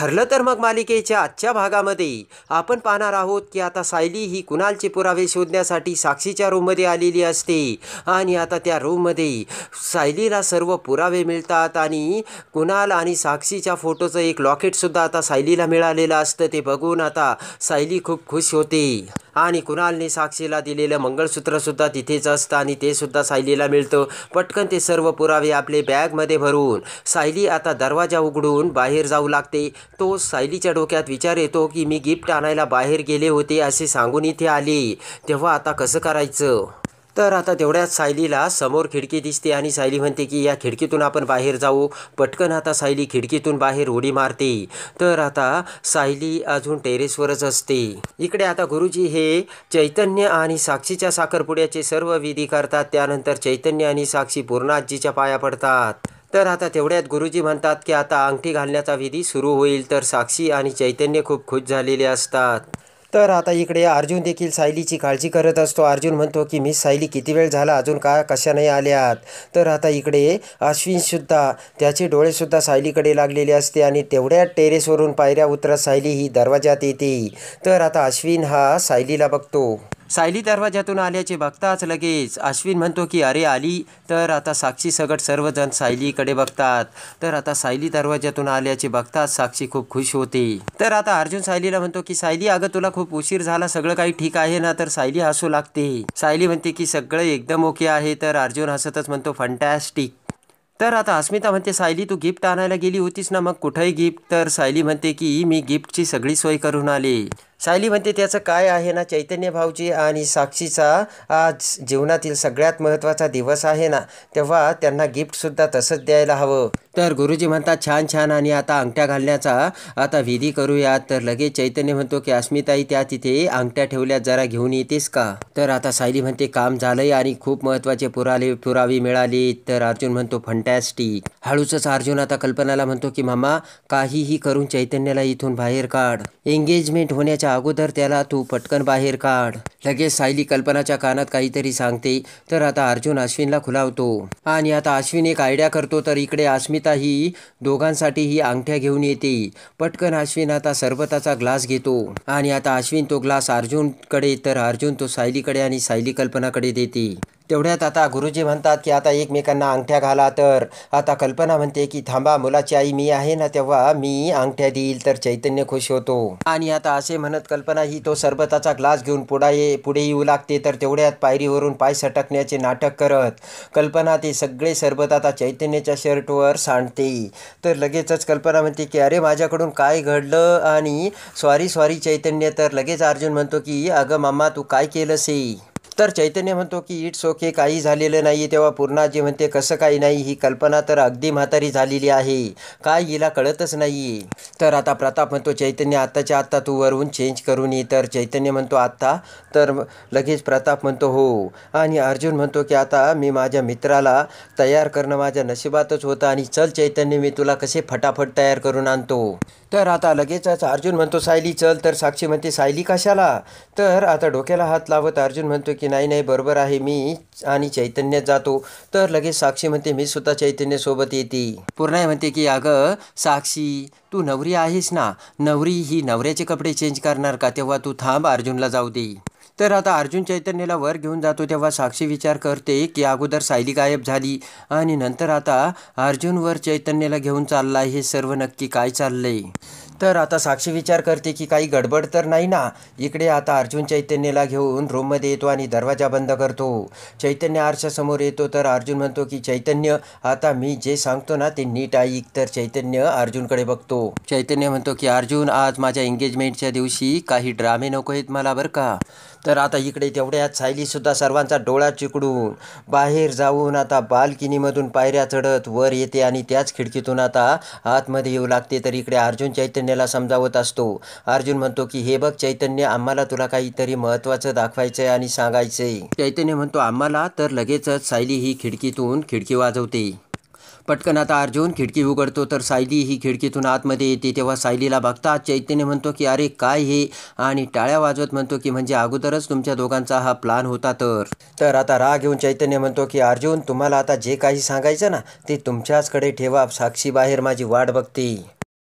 ठरलं तर मग मालिकेच्या आजच्या भागामध्ये आपण पाहणार आहोत की आता सायली ही कुणालचे पुरावे शोधण्यासाठी साक्षीच्या रूममध्ये आलेली असते आणि आता त्या रूममध्ये सायलीला सर्व पुरावे मिळतात आणि कुणाल आणि साक्षीच्या फोटोचं एक लॉकेटसुद्धा आता सायलीला मिळालेलं असतं ते बघून आता सायली खूप खुश होते आणि कुणालने साक्षीला दिलेलं मंगळसूत्रसुद्धा तिथेच असतं आणि ते सुद्धा सायलीला मिळतं पटकन ते सर्व पुरावे आपले बॅगमध्ये भरून सायली आता दरवाजा उघडून बाहेर जाऊ लागते तो सायलीच्या डोक्यात विचार येतो की मी गिफ्ट आणायला बाहेर गेले होते असे सांगून इथे आले तेव्हा आता कसं करायचं तर आता तेवढ्याच सायलीला समोर खिडकी दिसते आणि सायली म्हणते की या खिडकीतून आपण बाहेर जाऊ पटकन आता सायली खिडकीतून बाहेर उडी मारते तर आता सायली अजून टेरेसवरच असते इकडे आता गुरुजी हे चैतन्य आणि साक्षीच्या साखरपुड्याचे सर्व विधी करतात त्यानंतर चैतन्य आणि साक्षी पूर्णाजीच्या पाया पडतात तर आता तेवढ्यात गुरुजी म्हणतात की आता अंगठी घालण्याचा विधी सुरू होईल तर साक्षी आणि चैतन्य खूप खुश झालेले असतात तर आता इकडे अर्जुन देखील सायलीची काळजी करत असतो अर्जुन म्हणतो की मी सायली किती वेळ झाला अजून का कशा नाही आल्यात तर आता इकडे अश्विनसुद्धा त्याचे डोळेसुद्धा सायलीकडे लागलेले असते आणि तेवढ्या टेरेसवरून पायऱ्या उतरत सायली ही दरवाज्यात येते तर आता अश्विन हा सायलीला बघतो सायली दरवाजातून आल्याचे बघताच लगेच अश्विन म्हणतो की अरे आली तर आता साक्षी सगट सर्वजण सायलीकडे बघतात तर आता सायली दरवाजातून आल्याचे बघताच साक्षी खूप खुश होते तर आता अर्जुन सायलीला म्हणतो की सायली अगं तुला खूप उशीर झाला सगळं काही ठीक आहे ना तर सायली हसू लागते सायली म्हणते की सगळं एकदम ओके आहे तर अर्जुन हसतच म्हणतो फंटॅस्टिक तर आता अस्मिता म्हणते सायली तू गिफ्ट आणायला गेली होतीस ना मग कुठंही गिफ्ट तर सायली म्हणते की मी गिफ्टची सगळी सोय करून आले सायली म्हणते त्याचं काय आहे ना चैतन्य भाऊजी आणि साक्षीचा आज जीवनातील सगळ्यात महत्त्वाचा दिवस आहे ना तेव्हा त्यांना गिफ्टसुद्धा तसंच द्यायला हवं तर गुरुजी म्हणतात छान छान आणि आता अंगठ्या घालण्याचा आता विधी करूयात तर लगेच चैतन्य म्हणतो की अस्मिताई त्या तिथे अंगठ्या ठेवल्या जरा घेऊन येतेस का तर आता सायली म्हणते काम झालंय आणि खूप महत्त्वाचे पुराले पुरावी मिळाली तर अर्जुन म्हणतो फंटॅस्टिक हळूच अर्जुन आता कल्पनाला म्हणतो की मामा काहीही करून चैतन्याला इथून बाहेर काढ एंगेजमेंट होण्याच्या जाण्याच्या अगोदर त्याला तू पटकन बाहेर काढ लगेच सायली कल्पनाच्या कानात काहीतरी सांगते तर आता अर्जुन अश्विनला खुलावतो आणि आता अश्विन एक आयडिया करतो तर इकडे अस्मिता ही दोघांसाठी ही अंगठ्या घेऊन येते पटकन अश्विन आता सरबताचा ग्लास घेतो आणि आता अश्विन तो ग्लास अर्जुनकडे तर अर्जुन तो सायलीकडे आणि सायली कल्पनाकडे देते तेवढ्यात आता गुरुजी म्हणतात की आता एकमेकांना अंगठ्या घाला तर आता कल्पना म्हणते की थांबा मुलाची आई मी आहे ना तेव्हा मी अंगठ्या देईल तर चैतन्य खुश होतो आणि आता असे म्हणत कल्पना ही तो सरबताचा ग्लास घेऊन पुढे पुढे येऊ लागते तर तेवढ्यात पायरीवरून पाय सटकण्याचे नाटक करत कल्पना ते सगळे सरबत आता चैतन्याच्या शर्टवर सांडते तर लगेचच कल्पना म्हणते की अरे माझ्याकडून काय घडलं आणि स्वारी स्वारी चैतन्य तर लगेच अर्जुन म्हणतो की अगं मामा तू काय केलंस तर चैतन्य म्हणतो की इट्स ओके काही झालेलं नाही तेव्हा पूर्णाजी म्हणते कसं काही नाही ही कल्पना तर अगदी म्हातारी झालेली आहे काय हिला कळतच नाही तर आता प्रताप म्हणतो चैतन्य आत्ताच्या आत्ता तू वरून चेंज करून ये तर चैतन्य म्हणतो आत्ता तर लगेच प्रताप म्हणतो हो आणि अर्जुन म्हणतो की आता मी माझ्या मित्राला तयार करणं माझ्या नशिबातच होतं आणि चल चैतन्य मी तुला कसे फटाफट तयार करून आणतो तर आता लगेचच अर्जुन म्हणतो सायली चल तर साक्षी म्हणते सायली कशाला तर आता डोक्याला हात लावत अर्जुन म्हणतो की नाही नाही बरोबर आहे मी आणि चैतन्य जातो तर लगेच साक्षी म्हणते मी सुद्धा चैतन्यसोबत येते पूर्णय म्हणते की अगं साक्षी तू नवरी आहेस ना नवरी ही नवऱ्याचे कपडे चेंज करणार का तेव्हा तू थांब अर्जुनला जाऊ दे तर आता अर्जुन चैतन्यला वर घेऊन जातो तेव्हा साक्षी विचार करते की अगोदर सायली गायब झाली आणि नंतर आता वर चैतन्यला घेऊन चालला हे सर्व नक्की काय चाललंय तर आता साक्षी विचार करते की काही गडबड तर नाही ना इकडे आता अर्जुन चैतन्यला घेऊन रूममध्ये येतो आणि दरवाजा बंद करतो चैतन्य आरशासमोर येतो तर अर्जुन म्हणतो की चैतन्य आता मी जे सांगतो ना ते नीट ऐक तर चैतन्य अर्जुनकडे बघतो चैतन्य म्हणतो की अर्जुन आज माझ्या एंगेजमेंटच्या दिवशी काही ड्रामे नको आहेत मला बरं का तर आता इकडे तेवढ्यात सायलीसुद्धा सर्वांचा डोळा चिकडून बाहेर जाऊन आता बालकिनीमधून पायऱ्या चढत वर येते आणि त्याच खिडकीतून आता आतमध्ये येऊ लागते तर इकडे अर्जुन चैतन्य चैतन्याला समजावत असतो अर्जुन म्हणतो की हे बघ चैतन्य आम्हाला तुला काहीतरी महत्वाचं दाखवायचंय आणि सांगायचंय चैतन्य म्हणतो आम्हाला तर लगेचच सायली ही खिडकीतून खिडकी वाजवते पटकन आता अर्जुन खिडकी उघडतो तर सायली ही खिडकीतून आतमध्ये येते तेव्हा सायलीला बघता चैतन्य म्हणतो की अरे काय हे आणि टाळ्या वाजवत म्हणतो की म्हणजे अगोदरच तुमच्या दोघांचा हा प्लान होता तर तर आता राग घेऊन चैतन्य म्हणतो की अर्जुन तुम्हाला आता जे काही सांगायचं ना ते तुमच्याचकडे ठेवा साक्षी बाहेर माझी वाट बघते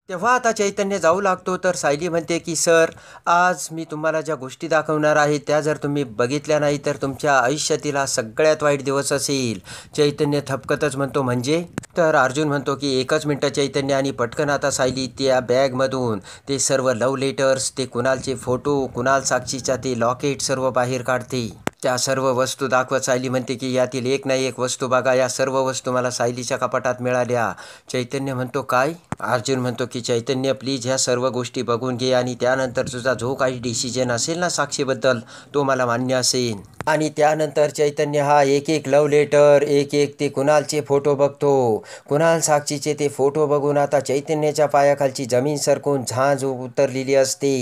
तेव्हा आता चैतन्य जाऊ लागतो तर सायली म्हणते की सर आज मी तुम्हाला ज्या गोष्टी दाखवणार आहे त्या जर तुम्ही बघितल्या नाही तर तुमच्या आयुष्यातील हा सगळ्यात वाईट दिवस असेल चैतन्य थपकतच म्हणतो म्हणजे तर अर्जुन म्हणतो की एकच मिनटं चैतन्य आणि पटकन आता सायली त्या बॅगमधून ते सर्व लव लेटर्स ते कुणालचे फोटो कुणाल साक्षीच्या ते लॉकेट सर्व बाहेर काढते त्या सर्व वस्तू दाखवत सायली म्हणते की यातील एक ना एक वस्तू बघा या सर्व वस्तू मला सायलीच्या कपाटात मिळाल्या चैतन्य म्हणतो काय अर्जुन म्हणतो की चैतन्य प्लीज ह्या सर्व गोष्टी बघून घे आणि त्यानंतर तुझा जो काही डिसिजन असेल ना साक्षीबद्दल तो मला मान्य असेल आणि त्यानंतर चैतन्य हा एक एक लव लेटर एक एक ते कुणालचे फोटो बघतो कुणाल साक्षीचे ते फोटो बघून आता चैतन्याच्या पायाखालची जमीन सरकून झांज उतरलेली असते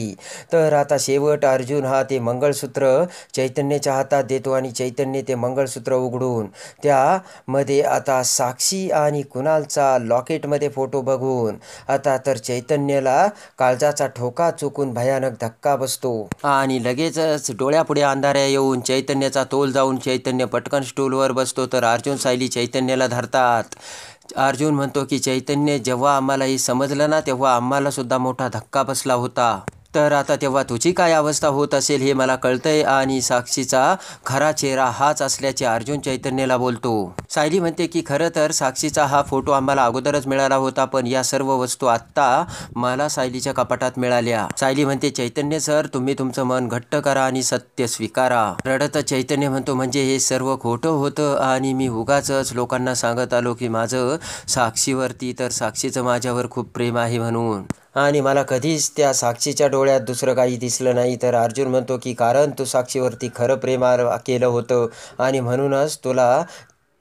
तर आता शेवट अर्जुन हा ते मंगळसूत्र चैतन्याच्या हातात देतो आणि चैतन्य ते मंगळसूत्र उघडून त्यामध्ये आता साक्षी आणि कुणालचा लॉकेटमध्ये फोटो बघून आता तर चैतन्यला काळजाचा ठोका चुकून भयानक धक्का बसतो आणि लगेचच डोळ्यापुढे अंधाऱ्या येऊन चैतन्याचा तोल जाऊन चैतन्य पटकन स्टूलवर बसतो तर अर्जुन सायली चैतन्याला धरतात अर्जुन म्हणतो की चैतन्य जेव्हा आम्हाला हे समजलं ना तेव्हा आम्हाला सुद्धा मोठा धक्का बसला होता तर आता तेव्हा तुझी काय अवस्था होत असेल हे मला कळतंय आणि साक्षीचा खरा चेहरा हाच असल्याचे अर्जुन चैतन्यला बोलतो सायली म्हणते की खरं तर साक्षीचा हा फोटो आम्हाला अगोदरच मिळाला होता पण या सर्व वस्तू आत्ता मला सायलीच्या कपाटात मिळाल्या सायली म्हणते चैतन्य सर तुम्ही तुमचं मन घट्ट करा आणि सत्य स्वीकारा रडत चैतन्य म्हणतो म्हणजे हे सर्व खोटं होतं आणि मी उगाच लोकांना सांगत आलो की माझं साक्षीवरती तर साक्षीचं माझ्यावर खूप प्रेम आहे म्हणून आणि मला कधीच त्या साक्षीच्या डोळ्यात दुसरं काही दिसलं नाही तर अर्जुन म्हणतो की कारण तू साक्षीवरती खरं प्रेमार केलं होतं आणि म्हणूनच तुला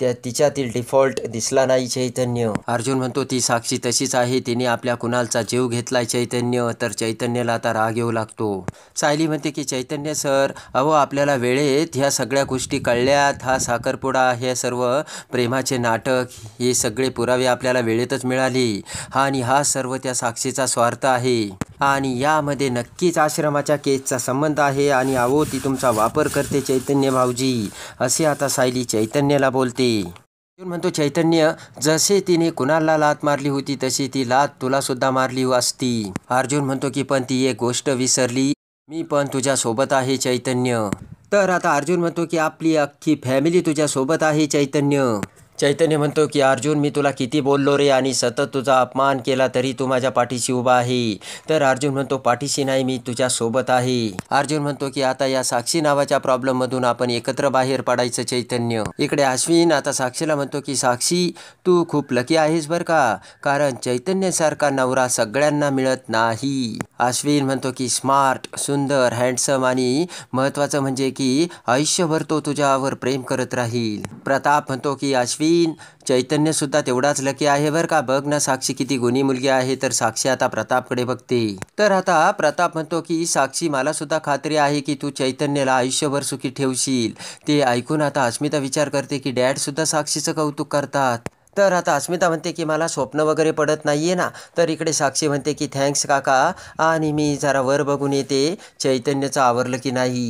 त्या तिच्यातील डिफॉल्ट दिसला नाही चैतन्य अर्जुन म्हणतो ती साक्षी तशीच आहे तिने आपल्या कुणालचा जीव घेतलाय चैतन्य तर चैतन्यला आता राग येऊ लागतो सायली म्हणते की चैतन्य सर अहो आपल्याला वेळेत ह्या सगळ्या गोष्टी कळल्यात हा साखरपुडा हे सर्व प्रेमाचे नाटक हे सगळे पुरावे आपल्याला वेळेतच मिळाले हा आणि हा सर्व त्या साक्षीचा स्वार्थ आहे आणि यामध्ये नक्कीच आश्रमाच्या केसचा संबंध आहे आणि अहो ती तुमचा वापर करते चैतन्य भाऊजी असे आता सायली चैतन्यला बोलते अर्जुन म्हणतो चैतन्य जसे तिने कुणाला लात मारली होती तशी ती लात तुला सुद्धा मारली असती अर्जुन म्हणतो की पण ती एक गोष्ट विसरली मी पण तुझ्या सोबत आहे चैतन्य तर आता अर्जुन म्हणतो की आपली अख्खी फॅमिली तुझ्या सोबत आहे चैतन्य चैतन्य म्हणतो की अर्जुन मी तुला किती बोललो रे आणि सतत तुझा अपमान केला तरी तू माझ्या पाठीशी उभा आहे तर अर्जुन म्हणतो पाठीशी नाही मी तुझ्या सोबत आहे अर्जुन म्हणतो की आता या साक्षी नावाच्या प्रॉब्लेम मधून आपण एकत्र बाहेर पडायचं चैतन्य इकडे अश्विन आता साक्षीला म्हणतो की साक्षी तू खूप लकी आहेस बर का कारण चैतन्य सारखा नवरा सगळ्यांना मिळत नाही अश्विन म्हणतो की स्मार्ट सुंदर हँडसम आणि महत्वाचं म्हणजे की आयुष्यभर तो तुझ्यावर प्रेम करत राहील प्रताप म्हणतो की अश्विन चैतन्य सुद्धा तेवढाच लकी आहे बरं का बघ ना साक्षी किती गुणी मुलगी आहे तर साक्षी आता प्रतापकडे बघते तर आता प्रताप म्हणतो की साक्षी मला सुद्धा खात्री आहे की तू चैतन्यला आयुष्यभर सुखी ठेवशील ते ऐकून आता अस्मिता विचार करते की डॅड सुद्धा साक्षीचं कौतुक करतात तर आता अस्मिता म्हणते की मला स्वप्न वगैरे पडत नाही आहे ना तर इकडे साक्षी म्हणते की थँक्स काका आणि मी जरा वर बघून येते चैतन्यचं आवरलं की नाही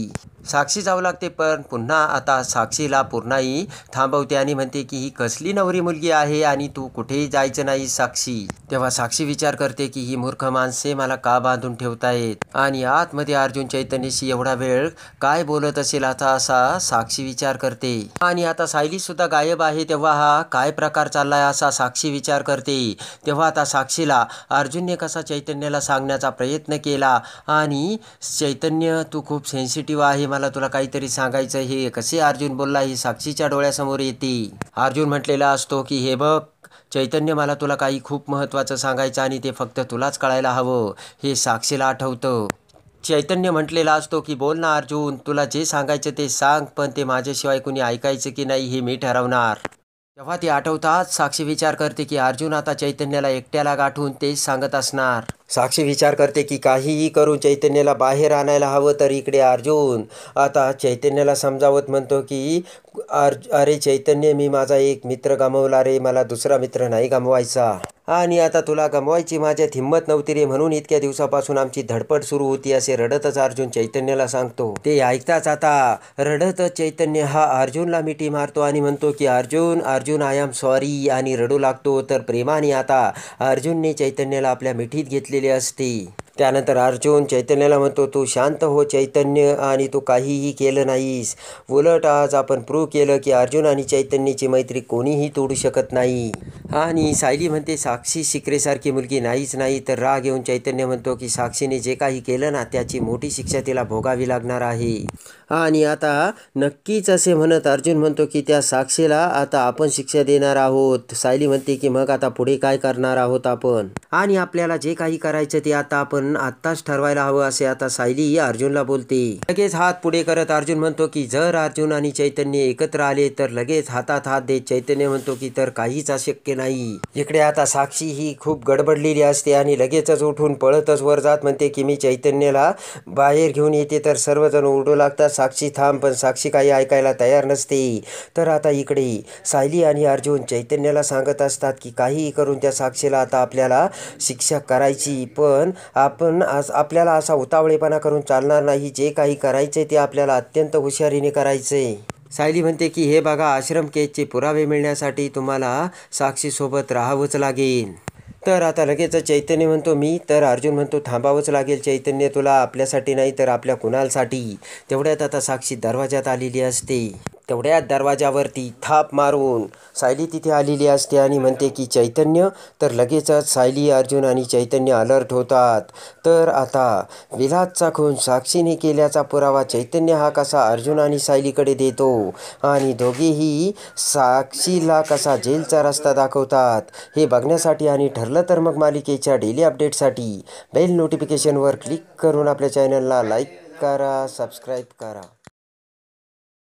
साक्षी जावं लागते पण पुन्हा आता साक्षीला पूर्णाई थांबवते आणि म्हणते की ही कसली नवरी मुलगी आहे आणि तू कुठेही जायचं नाही साक्षी तेव्हा साक्षी विचार करते की ही मूर्ख माणसे मला का बांधून ठेवतायत आणि आतमध्ये अर्जुन चैतन्यशी एवढा वेळ काय बोलत असेल आता असा साक्षी विचार करते आणि आता सायली सुद्धा गायब आहे तेव्हा हा काय प्रकार चाललाय असा साक्षी विचार करते तेव्हा आता साक्षीला अर्जुनने कसा चैतन्याला सांगण्याचा प्रयत्न केला आणि चैतन्य तू खूप सेन्सिटिव्ह आहे मला तुला काहीतरी सांगायचं हे कसे अर्जुन बोलला ही साक्षीच्या डोळ्यासमोर येते अर्जुन म्हटलेला असतो की हे बघ चैतन्य मला तुला काही खूप महत्त्वाचं सांगायचं आणि ते फक्त तुलाच कळायला हवं हे साक्षीला आठवतं चैतन्य म्हटलेला असतो की बोल ना अर्जुन तुला जे सांगायचं ते सांग पण ते माझ्याशिवाय कुणी ऐकायचं की नाही हे मी ठरवणार तेव्हा ती आठवताच साक्षी विचार करते की अर्जुन आता चैतन्याला एकट्याला गाठून तेच सांगत असणार साक्षी विचार करते की काहीही करून चैतन्याला बाहेर आणायला हवं तर इकडे अर्जुन आता चैतन्याला समजावत म्हणतो की अरे चैतन्य मी माझा एक मित्र गमवला रे मला दुसरा मित्र नाही गमवायचा आणि आता तुला गमवायची माझ्यात हिंमत नव्हती रे म्हणून इतक्या दिवसापासून आमची धडपड सुरू होती असे रडतच अर्जुन चैतन्याला सांगतो ते ऐकताच आता रडतच चैतन्य हा अर्जुनला मिठी मारतो आणि म्हणतो की Arjun Arjun I am sorry आणि रडू लागतो तर प्रेमाने आता अर्जुनने चैतन्याला आपल्या मिठीत घेतले केलेली त्यानंतर अर्जुन चैतन्याला म्हणतो तू शांत हो चैतन्य आणि तू काहीही केलं नाहीस उलट आज आपण प्रूव्ह केलं की अर्जुन आणि चैतन्याची मैत्री कोणीही तोडू शकत नाही आणि सायली म्हणते साक्षी शिकरेसारखी मुलगी नाहीच नाही तर राग येऊन चैतन्य म्हणतो की साक्षीने जे काही केलं ना त्याची मोठी शिक्षा तिला भोगावी लागणार आहे आणि आता नक्कीच असे म्हणत अर्जुन म्हणतो की त्या साक्षीला आता आपण शिक्षा देणार आहोत सायली म्हणते की मग आता पुढे काय करणार आहोत आपण आणि आपल्याला जे काही करायचं ते आता आपण आत्ताच ठरवायला हवं असे आता सायली अर्जुनला बोलते लगेच हात पुढे करत अर्जुन म्हणतो की जर अर्जुन आणि चैतन्य एकत्र आले तर लगेच हातात हात देत चैतन्य म्हणतो की तर काहीच अशक्य नाही इकडे आता साक्षी ही खूप गडबडलेली असते आणि लगेचच उठून पळतच वर जात म्हणते की मी चैतन्यला बाहेर घेऊन येते तर सर्वजण उडू लागतात साक्षी थांब पण साक्षी काही ऐकायला तयार नसते तर आता इकडे सायली आणि अर्जुन चैतन्याला सांगत असतात की काही करून त्या साक्षीला आता आपल्याला शिक्षा करायची पण आपण आपल्याला असा उतावळेपणा करून चालणार नाही जे काही करायचे ते आपल्याला अत्यंत हुशारीने करायचे सायली म्हणते की हे बघा आश्रम केसचे पुरावे मिळण्यासाठी तुम्हाला साक्षीसोबत राहावंच लागेल तर आता लगेच चैतन्य म्हणतो मी तर अर्जुन म्हणतो थांबावंच लागेल चैतन्य तुला आपल्यासाठी नाही तर आपल्या कुणालसाठी तेवढ्यात आता साक्षी दरवाज्यात आलेली असते तेवढ्या दरवाजावरती थाप मारून सायली तिथे आलेली असते आणि म्हणते की चैतन्य तर लगेचच सायली अर्जुन आणि चैतन्य अलर्ट होतात तर आता विलासचा खून साक्षीने केल्याचा पुरावा चैतन्य हा कसा अर्जुन आणि सायलीकडे देतो आणि दोघेही साक्षीला कसा जेलचा रस्ता दाखवतात हे बघण्यासाठी आणि ठरलं तर मग मालिकेच्या डेली अपडेटसाठी बेल नोटिफिकेशनवर क्लिक करून आपल्या चॅनलला लाईक करा सबस्क्राईब करा